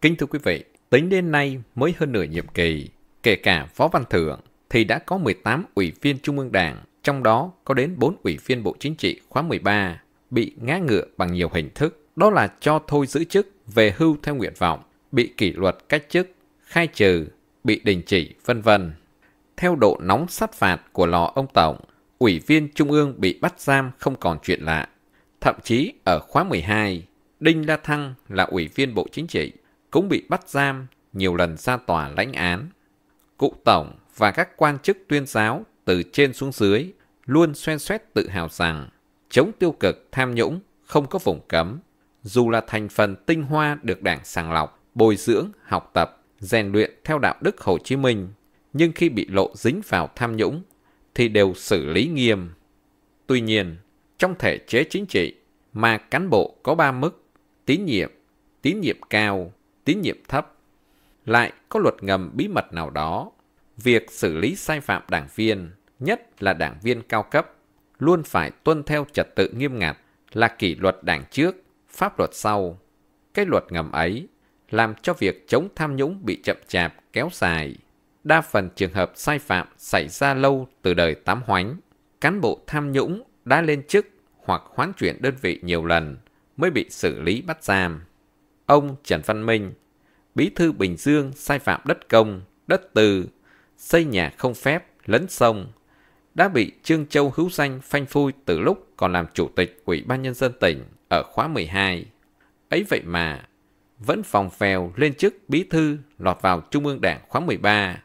Kính thưa quý vị, tính đến nay mới hơn nửa nhiệm kỳ, kể cả Phó Văn Thưởng thì đã có 18 ủy viên Trung ương Đảng, trong đó có đến 4 ủy viên Bộ Chính trị khóa 13 bị ngã ngựa bằng nhiều hình thức, đó là cho thôi giữ chức về hưu theo nguyện vọng, bị kỷ luật cách chức, khai trừ, bị đình chỉ, vân vân. Theo độ nóng sát phạt của lò ông Tổng, ủy viên Trung ương bị bắt giam không còn chuyện lạ. Thậm chí ở khóa 12, Đinh La Thăng là ủy viên Bộ Chính trị cũng bị bắt giam, nhiều lần ra tòa lãnh án. Cụ Tổng và các quan chức tuyên giáo từ trên xuống dưới luôn xoen xoét tự hào rằng chống tiêu cực tham nhũng không có vùng cấm, dù là thành phần tinh hoa được đảng sàng lọc, bồi dưỡng, học tập, rèn luyện theo đạo đức Hồ Chí Minh, nhưng khi bị lộ dính vào tham nhũng thì đều xử lý nghiêm. Tuy nhiên, trong thể chế chính trị mà cán bộ có ba mức tín nhiệm, tín nhiệm cao, tín nhiệm thấp. Lại có luật ngầm bí mật nào đó, việc xử lý sai phạm đảng viên, nhất là đảng viên cao cấp, luôn phải tuân theo trật tự nghiêm ngặt là kỷ luật đảng trước, pháp luật sau. Cái luật ngầm ấy làm cho việc chống tham nhũng bị chậm chạp, kéo dài. Đa phần trường hợp sai phạm xảy ra lâu từ đời tám hoánh. Cán bộ tham nhũng đã lên chức hoặc hoán chuyển đơn vị nhiều lần mới bị xử lý bắt giam. Ông Trần Văn Minh Bí thư Bình Dương sai phạm đất công, đất từ, xây nhà không phép, lấn sông, đã bị Trương Châu Hữu Danh phanh phui từ lúc còn làm chủ tịch Ủy ban Nhân dân tỉnh ở khóa 12. Ấy vậy mà, vẫn phòng phèo lên chức bí thư lọt vào Trung ương Đảng khóa 13,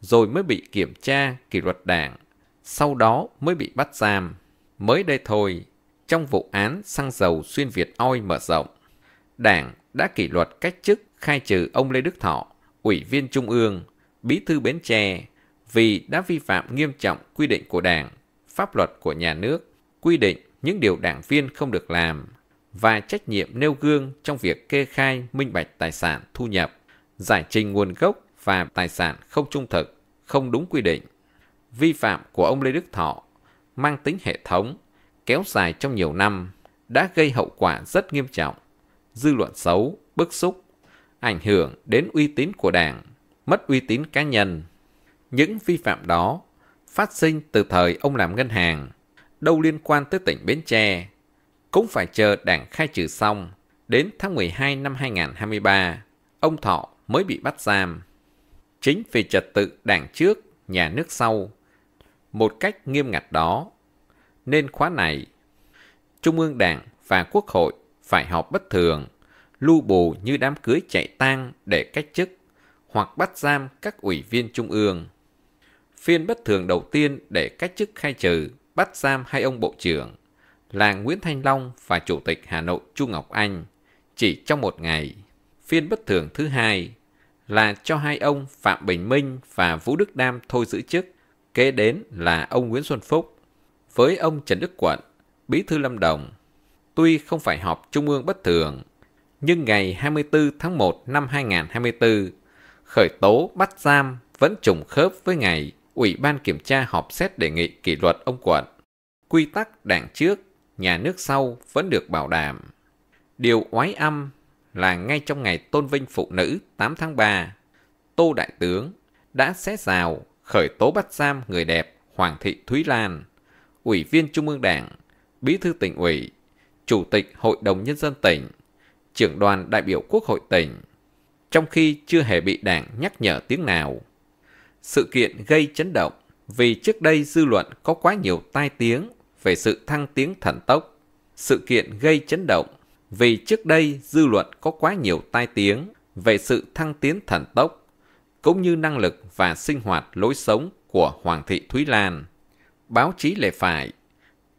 rồi mới bị kiểm tra kỷ luật đảng, sau đó mới bị bắt giam. Mới đây thôi, trong vụ án xăng dầu xuyên Việt Oi mở rộng, Đảng đã kỷ luật cách chức khai trừ ông Lê Đức Thọ, Ủy viên Trung ương, Bí thư Bến Tre vì đã vi phạm nghiêm trọng quy định của Đảng, pháp luật của nhà nước, quy định những điều đảng viên không được làm và trách nhiệm nêu gương trong việc kê khai minh bạch tài sản thu nhập, giải trình nguồn gốc và tài sản không trung thực, không đúng quy định. Vi phạm của ông Lê Đức Thọ mang tính hệ thống, kéo dài trong nhiều năm, đã gây hậu quả rất nghiêm trọng dư luận xấu, bức xúc, ảnh hưởng đến uy tín của Đảng, mất uy tín cá nhân. Những vi phạm đó phát sinh từ thời ông làm ngân hàng, đâu liên quan tới tỉnh Bến Tre, cũng phải chờ Đảng khai trừ xong, đến tháng 12 năm 2023, ông Thọ mới bị bắt giam. Chính vì trật tự Đảng trước, nhà nước sau, một cách nghiêm ngặt đó, nên khóa này Trung ương Đảng và Quốc hội phải họp bất thường, lưu bù như đám cưới chạy tang để cách chức, hoặc bắt giam các ủy viên trung ương. Phiên bất thường đầu tiên để cách chức khai trừ, bắt giam hai ông bộ trưởng là Nguyễn Thanh Long và Chủ tịch Hà Nội Chu Ngọc Anh chỉ trong một ngày. Phiên bất thường thứ hai là cho hai ông Phạm Bình Minh và Vũ Đức Đam thôi giữ chức, kế đến là ông Nguyễn Xuân Phúc. Với ông Trần Đức Quận, Bí thư Lâm Đồng, tuy không phải họp trung ương bất thường, nhưng ngày 24 tháng 1 năm 2024, khởi tố bắt giam vẫn trùng khớp với ngày Ủy ban kiểm tra họp xét đề nghị kỷ luật ông quận. Quy tắc đảng trước, nhà nước sau vẫn được bảo đảm. Điều oái âm là ngay trong ngày tôn vinh phụ nữ 8 tháng 3, Tô Đại Tướng đã xé rào khởi tố bắt giam người đẹp Hoàng thị Thúy Lan, Ủy viên Trung ương Đảng, Bí thư tỉnh ủy, Chủ tịch Hội đồng Nhân dân tỉnh, trưởng đoàn đại biểu Quốc hội tỉnh, trong khi chưa hề bị đảng nhắc nhở tiếng nào. Sự kiện gây chấn động vì trước đây dư luận có quá nhiều tai tiếng về sự thăng tiến thần tốc. Sự kiện gây chấn động vì trước đây dư luận có quá nhiều tai tiếng về sự thăng tiến thần tốc, cũng như năng lực và sinh hoạt lối sống của Hoàng thị Thúy Lan. Báo chí lệ phải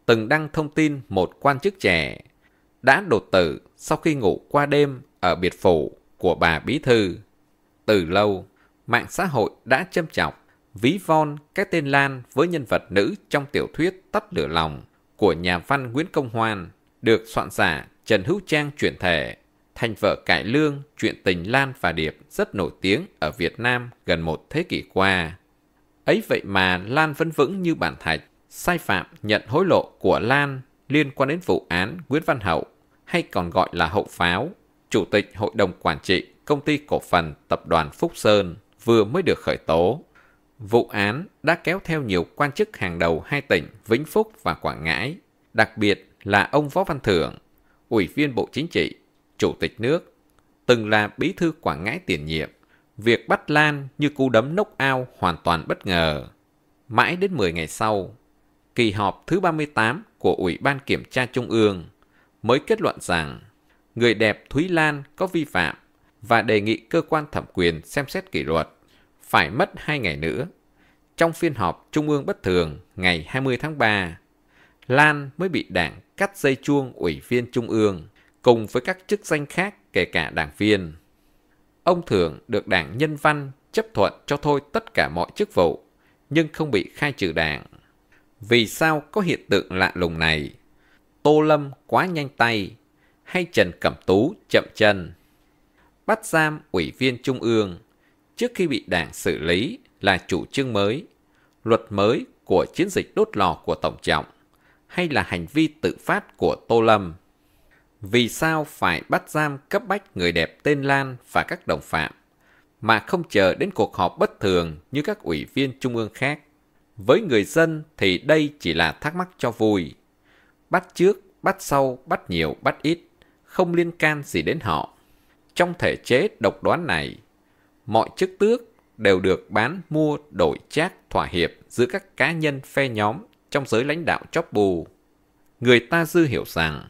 từng đăng thông tin một quan chức trẻ đã đột tử sau khi ngủ qua đêm ở biệt phủ của bà Bí Thư. Từ lâu, mạng xã hội đã châm chọc, ví von cái tên Lan với nhân vật nữ trong tiểu thuyết Tắt lửa lòng của nhà văn Nguyễn Công Hoan được soạn giả Trần Hữu Trang chuyển thể thành vợ cải lương chuyện tình Lan và Điệp rất nổi tiếng ở Việt Nam gần một thế kỷ qua. Ấy vậy mà Lan vẫn vững như bản thạch, sai phạm nhận hối lộ của Lan liên quan đến vụ án Nguyễn Văn Hậu hay còn gọi là Hậu Pháo, Chủ tịch Hội đồng Quản trị Công ty Cổ phần Tập đoàn Phúc Sơn vừa mới được khởi tố. Vụ án đã kéo theo nhiều quan chức hàng đầu hai tỉnh Vĩnh Phúc và Quảng Ngãi, đặc biệt là ông Võ Văn Thưởng, Ủy viên Bộ Chính trị, Chủ tịch nước, từng là bí thư Quảng Ngãi tiền nhiệm. Việc bắt Lan như cú đấm nốc ao hoàn toàn bất ngờ. Mãi đến 10 ngày sau, kỳ họp thứ 38 của Ủy ban Kiểm tra Trung ương mới kết luận rằng người đẹp Thúy Lan có vi phạm và đề nghị cơ quan thẩm quyền xem xét kỷ luật phải mất 2 ngày nữa. Trong phiên họp Trung ương bất thường ngày 20 tháng 3, Lan mới bị đảng cắt dây chuông ủy viên Trung ương cùng với các chức danh khác kể cả đảng viên. Ông Thường được đảng Nhân Văn chấp thuận cho thôi tất cả mọi chức vụ, nhưng không bị khai trừ đảng. Vì sao có hiện tượng lạ lùng này? Tô Lâm quá nhanh tay hay Trần Cẩm Tú chậm chân? Bắt giam ủy viên trung ương trước khi bị đảng xử lý là chủ trương mới, luật mới của chiến dịch đốt lò của Tổng Trọng hay là hành vi tự phát của Tô Lâm? Vì sao phải bắt giam cấp bách người đẹp tên Lan và các đồng phạm mà không chờ đến cuộc họp bất thường như các ủy viên trung ương khác? Với người dân thì đây chỉ là thắc mắc cho vui. Bắt trước, bắt sau, bắt nhiều, bắt ít, không liên can gì đến họ. Trong thể chế độc đoán này, mọi chức tước đều được bán mua đổi chác thỏa hiệp giữa các cá nhân phe nhóm trong giới lãnh đạo chóp bù. Người ta dư hiểu rằng,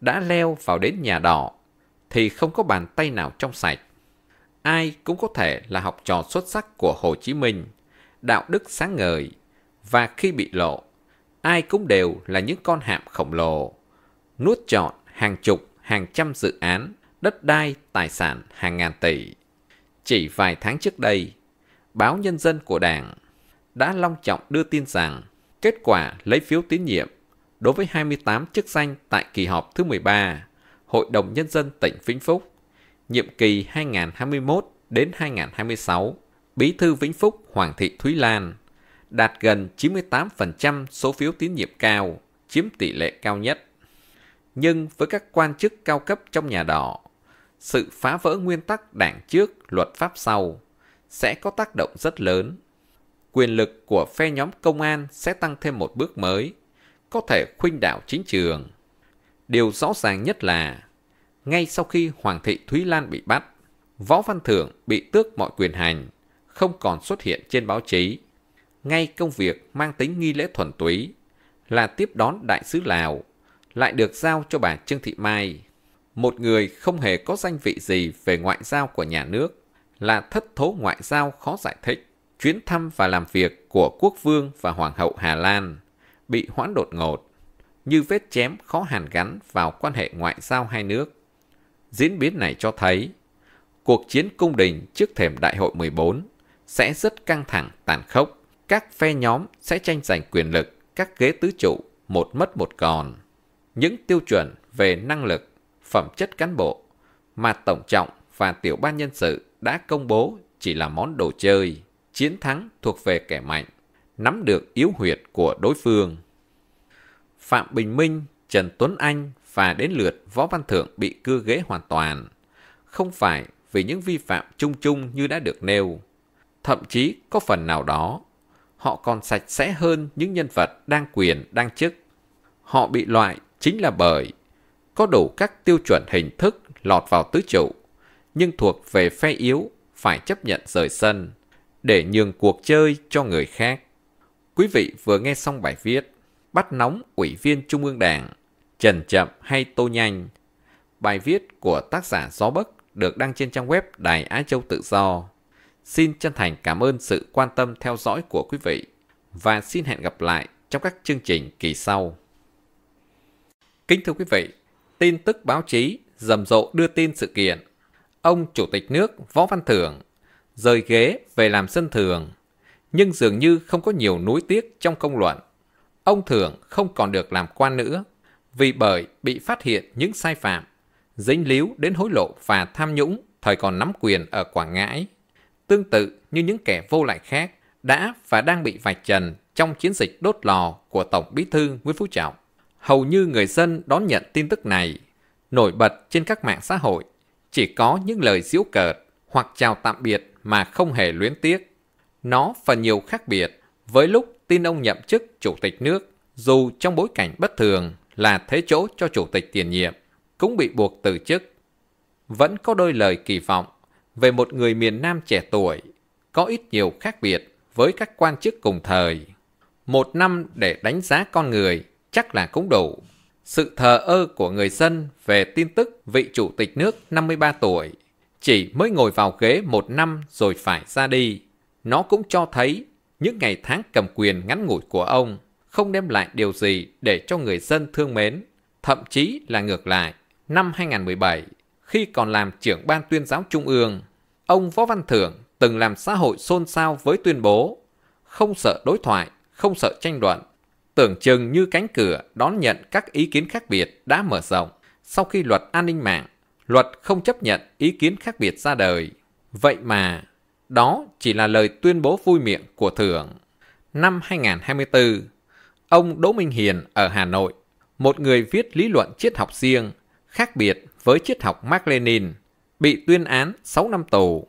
đã leo vào đến nhà đỏ thì không có bàn tay nào trong sạch. Ai cũng có thể là học trò xuất sắc của Hồ Chí Minh – đạo đức sáng ngời. Và khi bị lộ, ai cũng đều là những con hạm khổng lồ, nuốt trọn hàng chục, hàng trăm dự án, đất đai, tài sản hàng ngàn tỷ. Chỉ vài tháng trước đây, báo Nhân dân của Đảng đã long trọng đưa tin rằng kết quả lấy phiếu tín nhiệm đối với 28 chức danh tại kỳ họp thứ 13 Hội đồng Nhân dân tỉnh Vĩnh Phúc, nhiệm kỳ 2021 đến 2026 Bí thư Vĩnh Phúc Hoàng Thị Thúy Lan đạt gần 98% số phiếu tín nhiệm cao, chiếm tỷ lệ cao nhất. Nhưng với các quan chức cao cấp trong nhà đỏ, sự phá vỡ nguyên tắc đảng trước, luật pháp sau sẽ có tác động rất lớn. Quyền lực của phe nhóm công an sẽ tăng thêm một bước mới, có thể khuynh đảo chính trường. Điều rõ ràng nhất là, ngay sau khi Hoàng thị Thúy Lan bị bắt, Võ Văn Thưởng bị tước mọi quyền hành, không còn xuất hiện trên báo chí. Ngay công việc mang tính nghi lễ thuần túy là tiếp đón đại sứ Lào lại được giao cho bà Trương Thị Mai, một người không hề có danh vị gì về ngoại giao của nhà nước, là thất thố ngoại giao khó giải thích. Chuyến thăm và làm việc của quốc vương và hoàng hậu Hà Lan bị hoãn đột ngột, như vết chém khó hàn gắn vào quan hệ ngoại giao hai nước. Diễn biến này cho thấy cuộc chiến cung đình trước thềm Đại hội 14 sẽ rất căng thẳng, tàn khốc. Các phe nhóm sẽ tranh giành quyền lực, các ghế tứ trụ, một mất một còn. Những tiêu chuẩn về năng lực, phẩm chất cán bộ mà Tổng trọng và Tiểu ban Nhân sự đã công bố chỉ là món đồ chơi, chiến thắng thuộc về kẻ mạnh, nắm được yếu huyệt của đối phương. Phạm Bình Minh, Trần Tuấn Anh và đến lượt Võ Văn Thượng bị cưa ghế hoàn toàn. Không phải vì những vi phạm chung chung như đã được nêu, thậm chí có phần nào đó. Họ còn sạch sẽ hơn những nhân vật đang quyền, đang chức. Họ bị loại chính là bởi có đủ các tiêu chuẩn hình thức lọt vào tứ trụ, nhưng thuộc về phe yếu phải chấp nhận rời sân để nhường cuộc chơi cho người khác. Quý vị vừa nghe xong bài viết Bắt nóng Ủy viên Trung ương Đảng, Trần Chậm hay Tô Nhanh. Bài viết của tác giả Gió bấc được đăng trên trang web Đài Á Châu Tự Do. Xin chân thành cảm ơn sự quan tâm theo dõi của quý vị và xin hẹn gặp lại trong các chương trình kỳ sau. Kính thưa quý vị, tin tức báo chí rầm rộ đưa tin sự kiện ông chủ tịch nước Võ Văn Thưởng rời ghế về làm dân thường, nhưng dường như không có nhiều núi tiếc trong công luận. Ông Thưởng không còn được làm quan nữa vì bởi bị phát hiện những sai phạm dính líu đến hối lộ và tham nhũng thời còn nắm quyền ở Quảng Ngãi tương tự như những kẻ vô lại khác đã và đang bị vạch trần trong chiến dịch đốt lò của Tổng Bí thư Nguyễn Phú Trọng. Hầu như người dân đón nhận tin tức này, nổi bật trên các mạng xã hội, chỉ có những lời giễu cợt hoặc chào tạm biệt mà không hề luyến tiếc. Nó phần nhiều khác biệt với lúc tin ông nhậm chức chủ tịch nước, dù trong bối cảnh bất thường là thế chỗ cho chủ tịch tiền nhiệm, cũng bị buộc từ chức. Vẫn có đôi lời kỳ vọng về một người miền Nam trẻ tuổi, có ít nhiều khác biệt với các quan chức cùng thời. Một năm để đánh giá con người chắc là cũng đủ. Sự thờ ơ của người dân về tin tức vị chủ tịch nước 53 tuổi chỉ mới ngồi vào ghế một năm rồi phải ra đi. Nó cũng cho thấy những ngày tháng cầm quyền ngắn ngủi của ông không đem lại điều gì để cho người dân thương mến, thậm chí là ngược lại. Năm 2017, khi còn làm trưởng ban tuyên giáo trung ương, ông Võ Văn Thưởng từng làm xã hội xôn xao với tuyên bố không sợ đối thoại, không sợ tranh luận, tưởng chừng như cánh cửa đón nhận các ý kiến khác biệt đã mở rộng sau khi luật an ninh mạng, luật không chấp nhận ý kiến khác biệt ra đời. Vậy mà, đó chỉ là lời tuyên bố vui miệng của Thưởng. Năm 2024, ông Đỗ Minh Hiền ở Hà Nội, một người viết lý luận triết học riêng, khác biệt với triết học Mark Lenin, bị tuyên án 6 năm tù.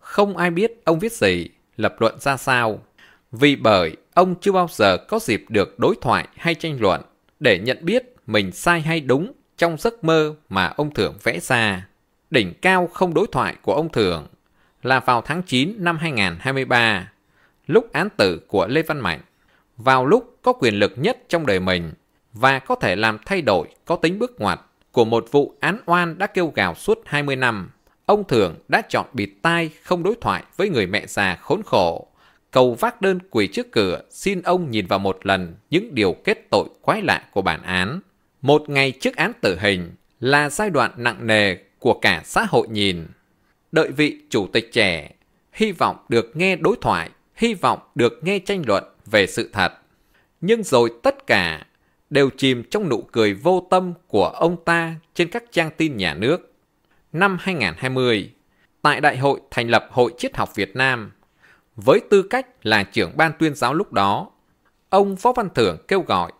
Không ai biết ông viết gì, lập luận ra sao, vì bởi ông chưa bao giờ có dịp được đối thoại hay tranh luận để nhận biết mình sai hay đúng trong giấc mơ mà ông Thưởng vẽ ra. Đỉnh cao không đối thoại của ông Thưởng là vào tháng 9 năm 2023, lúc án tử của Lê Văn Mạnh, vào lúc có quyền lực nhất trong đời mình và có thể làm thay đổi có tính bước ngoặt của một vụ án oan đã kêu gào suốt 20 năm, ông Thường đã chọn bịt tai không đối thoại với người mẹ già khốn khổ. Cầu vác đơn quỳ trước cửa xin ông nhìn vào một lần những điều kết tội quái lạ của bản án. Một ngày trước án tử hình là giai đoạn nặng nề của cả xã hội nhìn. Đợi vị chủ tịch trẻ, hy vọng được nghe đối thoại, hy vọng được nghe tranh luận về sự thật. Nhưng rồi tất cả đều chìm trong nụ cười vô tâm của ông ta trên các trang tin nhà nước. Năm 2020, tại Đại hội thành lập Hội Triết học Việt Nam, với tư cách là trưởng ban tuyên giáo lúc đó, ông Võ Văn Thưởng kêu gọi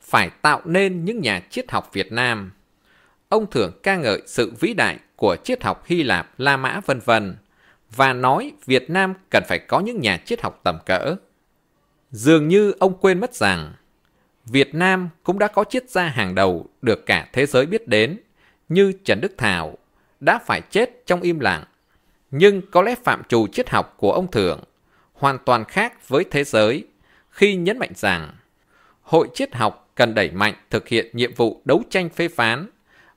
phải tạo nên những nhà triết học Việt Nam. Ông Thưởng ca ngợi sự vĩ đại của triết học Hy Lạp, La Mã vân vân và nói Việt Nam cần phải có những nhà triết học tầm cỡ. Dường như ông quên mất rằng Việt Nam cũng đã có triết gia hàng đầu được cả thế giới biết đến như Trần Đức Thảo đã phải chết trong im lặng. Nhưng có lẽ phạm trù triết học của ông Thưởng hoàn toàn khác với thế giới khi nhấn mạnh rằng hội triết học cần đẩy mạnh thực hiện nhiệm vụ đấu tranh phê phán,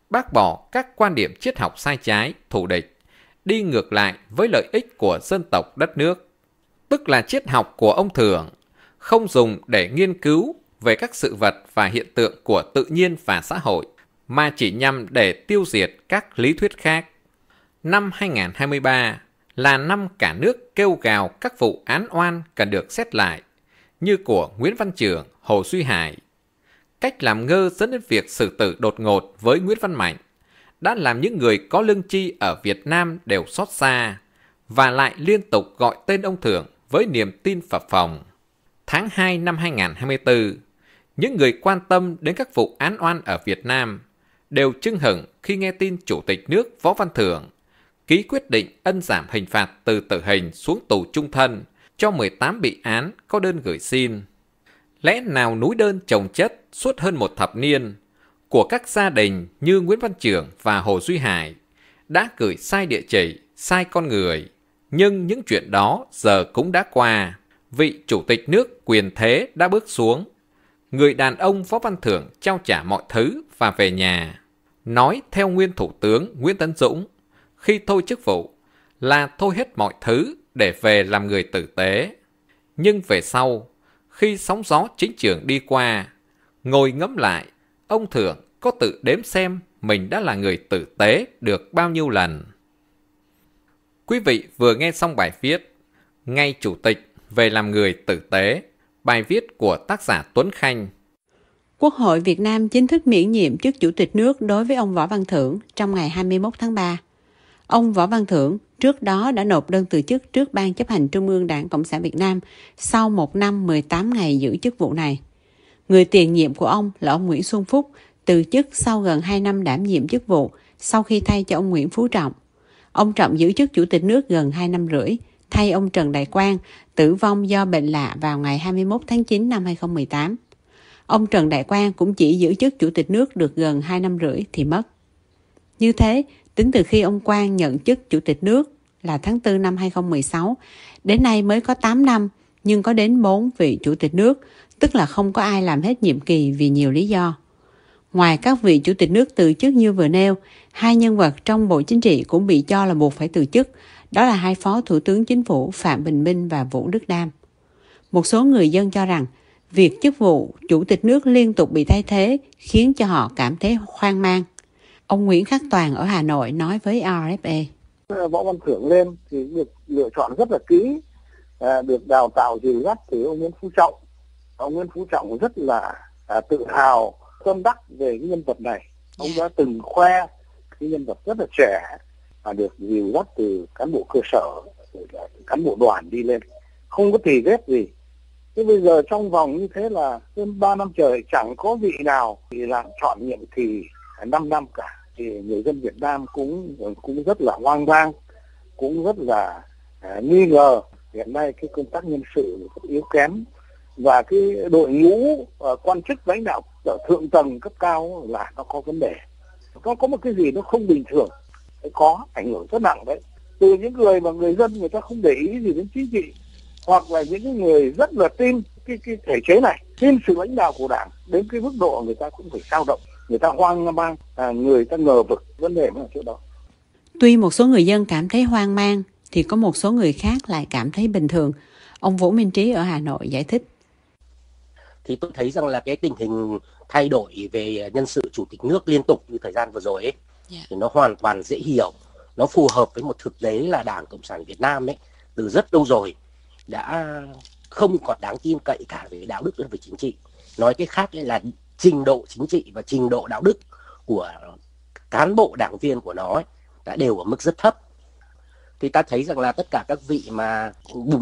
bác bỏ các quan điểm triết học sai trái, thù địch, đi ngược lại với lợi ích của dân tộc đất nước. Tức là triết học của ông Thưởng không dùng để nghiên cứu về các sự vật và hiện tượng của tự nhiên và xã hội, mà chỉ nhằm để tiêu diệt các lý thuyết khác. Năm 2023 là năm cả nước kêu gào các vụ án oan cần được xét lại, như của Nguyễn Văn Trường, Hồ Duy Hải. Cách làm ngơ dẫn đến việc xử tử đột ngột với Nguyễn Văn Mạnh đã làm những người có lương chi ở Việt Nam đều xót xa và lại liên tục gọi tên ông Thưởng với niềm tin phập phòng. Tháng 2 năm 2024, những người quan tâm đến các vụ án oan ở Việt Nam đều chưng hửng khi nghe tin Chủ tịch nước Võ Văn Thưởng ký quyết định ân giảm hình phạt từ tử hình xuống tù trung thân cho 18 bị án có đơn gửi xin. Lẽ nào núi đơn chồng chất suốt hơn một thập niên của các gia đình như Nguyễn Văn Trường và Hồ Duy Hải đã gửi sai địa chỉ, sai con người. Nhưng những chuyện đó giờ cũng đã qua. Vị chủ tịch nước quyền thế đã bước xuống người đàn ông Võ Văn Thưởng trao trả mọi thứ và về nhà. Nói theo nguyên Thủ tướng Nguyễn Tấn Dũng, khi thôi chức vụ là thôi hết mọi thứ để về làm người tử tế. Nhưng về sau, khi sóng gió chính trường đi qua, ngồi ngẫm lại, ông Thưởng có tự đếm xem mình đã là người tử tế được bao nhiêu lần. Quý vị vừa nghe xong bài viết Ngay Chủ tịch về làm người tử tế Bài viết của tác giả Tuấn Khanh Quốc hội Việt Nam chính thức miễn nhiệm chức Chủ tịch nước đối với ông Võ Văn Thưởng trong ngày 21 tháng 3. Ông Võ Văn Thưởng trước đó đã nộp đơn từ chức trước Ban chấp hành Trung ương Đảng Cộng sản Việt Nam sau một năm 18 ngày giữ chức vụ này. Người tiền nhiệm của ông là ông Nguyễn Xuân Phúc, từ chức sau gần 2 năm đảm nhiệm chức vụ sau khi thay cho ông Nguyễn Phú Trọng. Ông Trọng giữ chức Chủ tịch nước gần 2 năm rưỡi, thay ông Trần Đại Quang tử vong do bệnh lạ vào ngày 21 tháng 9 năm 2018. Ông Trần Đại Quang cũng chỉ giữ chức chủ tịch nước được gần 2 năm rưỡi thì mất. Như thế, tính từ khi ông Quang nhận chức chủ tịch nước là tháng 4 năm 2016, đến nay mới có 8 năm nhưng có đến 4 vị chủ tịch nước, tức là không có ai làm hết nhiệm kỳ vì nhiều lý do. Ngoài các vị chủ tịch nước từ chức như vừa nêu, hai nhân vật trong Bộ Chính trị cũng bị cho là buộc phải từ chức đó là hai phó thủ tướng chính phủ Phạm Bình Minh và Vũ Đức Đam. Một số người dân cho rằng việc chức vụ chủ tịch nước liên tục bị thay thế khiến cho họ cảm thấy hoang mang. Ông Nguyễn Khắc Toàn ở Hà Nội nói với RFE: Võ Văn Thưởng lên thì được lựa chọn rất là kỹ, à, được đào tạo dìu dắt từ ông Nguyễn Phú Trọng. Ông Nguyễn Phú Trọng rất là à, tự hào, tâm đắc về cái nhân vật này. Ông dạ. đã từng khoe cái nhân vật rất là trẻ, và được dìu dắt từ cán bộ cơ sở cán bộ đoàn đi lên không có tỳ vết gì thế bây giờ trong vòng như thế là hơn ba năm trời chẳng có vị nào thì làm chọn nhiệm kỳ 5 năm cả thì người dân Việt Nam cũng cũng rất là hoang mang cũng rất là à, nghi ngờ hiện nay cái công tác nhân sự yếu kém và cái đội ngũ à, quan chức lãnh đạo ở thượng tầng cấp cao là nó có vấn đề nó có một cái gì nó không bình thường có ảnh hưởng rất nặng đấy từ những người mà người dân người ta không để ý gì đến chính trị hoặc là những người rất là tin cái cái thể chế này tin sự lãnh đạo của đảng đến cái mức độ người ta cũng phải sao động người ta hoang mang à, người ta ngờ vực vấn đề ở chỗ đó tuy một số người dân cảm thấy hoang mang thì có một số người khác lại cảm thấy bình thường ông vũ minh trí ở hà nội giải thích thì tôi thấy rằng là cái tình hình thay đổi về nhân sự chủ tịch nước liên tục như thời gian vừa rồi ấy yeah. Dạ. thì nó hoàn toàn dễ hiểu nó phù hợp với một thực tế là đảng cộng sản việt nam ấy từ rất lâu rồi đã không còn đáng tin cậy cả về đạo đức lẫn về chính trị nói cái khác là trình độ chính trị và trình độ đạo đức của cán bộ đảng viên của nó ấy, đã đều ở mức rất thấp thì ta thấy rằng là tất cả các vị mà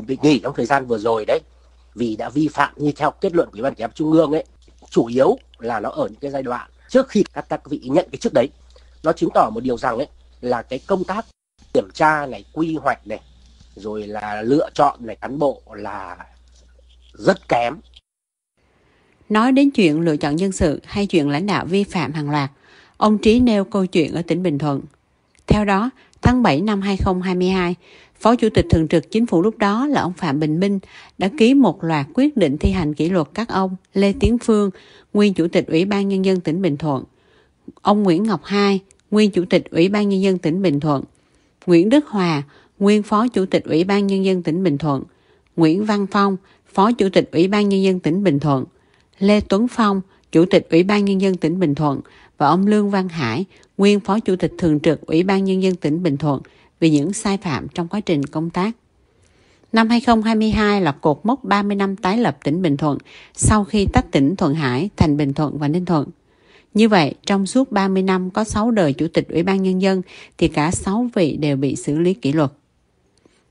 bị nghỉ trong thời gian vừa rồi đấy vì đã vi phạm như theo kết luận của ban giám trung ương ấy chủ yếu là nó ở những cái giai đoạn trước khi các các vị nhận cái chức đấy nó chứng tỏ một điều rằng ấy là cái công tác kiểm tra này quy hoạch này rồi là lựa chọn này cán bộ là rất kém nói đến chuyện lựa chọn nhân sự hay chuyện lãnh đạo vi phạm hàng loạt ông Trí nêu câu chuyện ở tỉnh Bình Thuận theo đó tháng 7 năm 2022 Phó Chủ tịch Thường trực Chính phủ lúc đó là ông Phạm Bình Minh đã ký một loạt quyết định thi hành kỷ luật các ông Lê Tiến Phương, nguyên Chủ tịch Ủy ban Nhân dân tỉnh Bình Thuận, ông Nguyễn Ngọc Hai, nguyên Chủ tịch Ủy ban Nhân dân tỉnh Bình Thuận, Nguyễn Đức Hòa, nguyên Phó Chủ tịch Ủy ban Nhân dân tỉnh Bình Thuận, Nguyễn Văn Phong, Phó Chủ tịch Ủy ban Nhân dân tỉnh Bình Thuận, Lê Tuấn Phong, Chủ tịch Ủy ban Nhân dân tỉnh Bình Thuận và ông Lương Văn Hải, nguyên Phó Chủ tịch Thường trực Ủy ban Nhân dân tỉnh Bình Thuận vì những sai phạm trong quá trình công tác. Năm 2022 là cột mốc 30 năm tái lập tỉnh Bình Thuận sau khi tách tỉnh Thuận Hải thành Bình Thuận và Ninh Thuận. Như vậy, trong suốt 30 năm có 6 đời Chủ tịch Ủy ban Nhân dân thì cả 6 vị đều bị xử lý kỷ luật.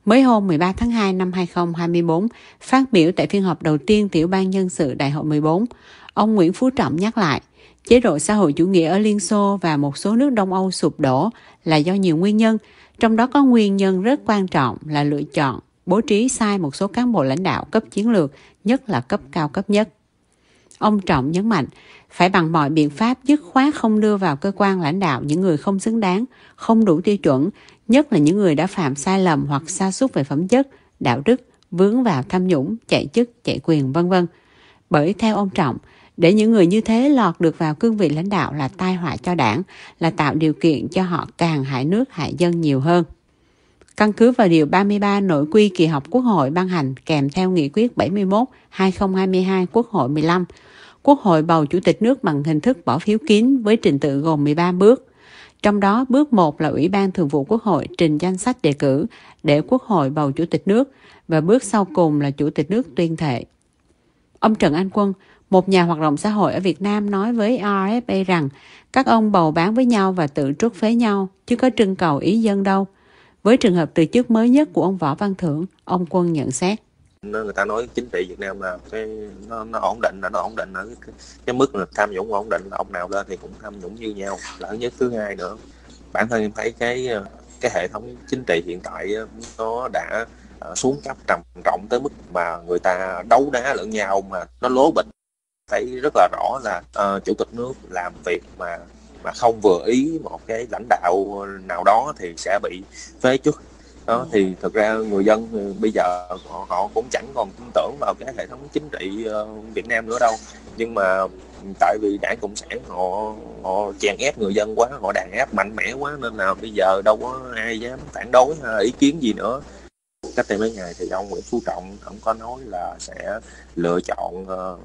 Mới hôm 13 tháng 2 năm 2024, phát biểu tại phiên họp đầu tiên tiểu ban nhân sự Đại hội 14, ông Nguyễn Phú Trọng nhắc lại, chế độ xã hội chủ nghĩa ở Liên Xô và một số nước Đông Âu sụp đổ là do nhiều nguyên nhân, trong đó có nguyên nhân rất quan trọng là lựa chọn, bố trí sai một số cán bộ lãnh đạo cấp chiến lược, nhất là cấp cao cấp nhất. Ông Trọng nhấn mạnh, phải bằng mọi biện pháp dứt khoát không đưa vào cơ quan lãnh đạo những người không xứng đáng, không đủ tiêu chuẩn, nhất là những người đã phạm sai lầm hoặc sa sút về phẩm chất, đạo đức, vướng vào tham nhũng, chạy chức, chạy quyền vân vân. Bởi theo ông Trọng, để những người như thế lọt được vào cương vị lãnh đạo là tai họa cho đảng, là tạo điều kiện cho họ càng hại nước hại dân nhiều hơn. Căn cứ vào Điều 33 Nội quy kỳ họp Quốc hội ban hành kèm theo Nghị quyết 71-2022 Quốc hội 15 Quốc hội bầu Chủ tịch nước bằng hình thức bỏ phiếu kín với trình tự gồm 13 bước. Trong đó, bước 1 là Ủy ban Thường vụ Quốc hội trình danh sách đề cử để Quốc hội bầu Chủ tịch nước và bước sau cùng là Chủ tịch nước tuyên thệ. Ông Trần Anh Quân, một nhà hoạt động xã hội ở Việt Nam nói với RFA rằng các ông bầu bán với nhau và tự trút phế nhau, chứ có trưng cầu ý dân đâu. Với trường hợp từ chức mới nhất của ông Võ Văn Thưởng, ông Quân nhận xét nó người ta nói chính trị Việt Nam là cái nó, nó ổn định là nó ổn định ở cái, cái mức là tham nhũng ổn định là ông nào lên thì cũng tham nhũng như nhau là thứ nhất thứ hai nữa bản thân em thấy cái ờ, cái hệ thống chính trị hiện tại ờ, nó đã ờ, xuống cấp trầm trọng tới mức mà người ta đấu đá lẫn nhau mà nó lố bịch thấy rất là rõ là uh, chủ tịch nước làm việc mà mà không vừa ý một cái lãnh đạo nào đó thì sẽ bị phế chức đó thì thực ra người dân ờ, bây giờ họ, họ cũng chẳng còn tin tưởng vào cái hệ thống chính trị ờ, Việt Nam nữa đâu nhưng mà tại vì đảng cộng sản họ họ chèn ép người dân quá họ đàn áp mạnh mẽ quá nên là bây giờ đâu có ai dám phản đối à, ý kiến gì nữa cách đây mấy ngày thì ông Nguyễn Phú Trọng ông có nói là sẽ lựa chọn ờ,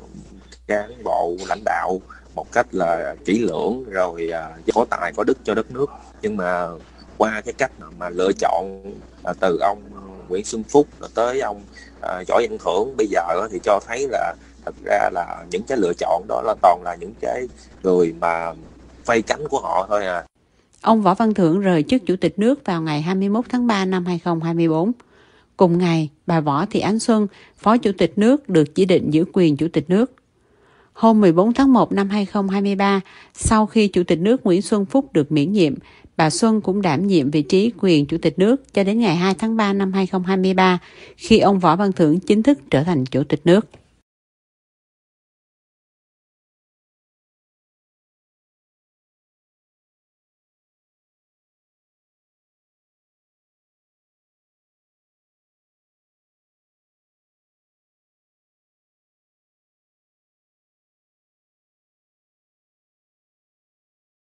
cán bộ lãnh đạo một cách là kỹ lưỡng rồi à, có tài có đức cho đất nước nhưng mà qua cái cách mà lựa chọn à, từ ông Nguyễn Xuân Phúc tới ông à, Võ Văn Thưởng bây giờ thì cho thấy là thật ra là những cái lựa chọn đó là toàn là những cái người mà phay cánh của họ thôi à. Ông Võ Văn Thưởng rời chức Chủ tịch nước vào ngày 21 tháng 3 năm 2024. Cùng ngày, bà Võ Thị Ánh Xuân, Phó Chủ tịch nước được chỉ định giữ quyền Chủ tịch nước. Hôm 14 tháng 1 năm 2023, sau khi Chủ tịch nước Nguyễn Xuân Phúc được miễn nhiệm, bà Xuân cũng đảm nhiệm vị trí quyền Chủ tịch nước cho đến ngày 2 tháng 3 năm 2023 khi ông Võ Văn Thưởng chính thức trở thành Chủ tịch nước.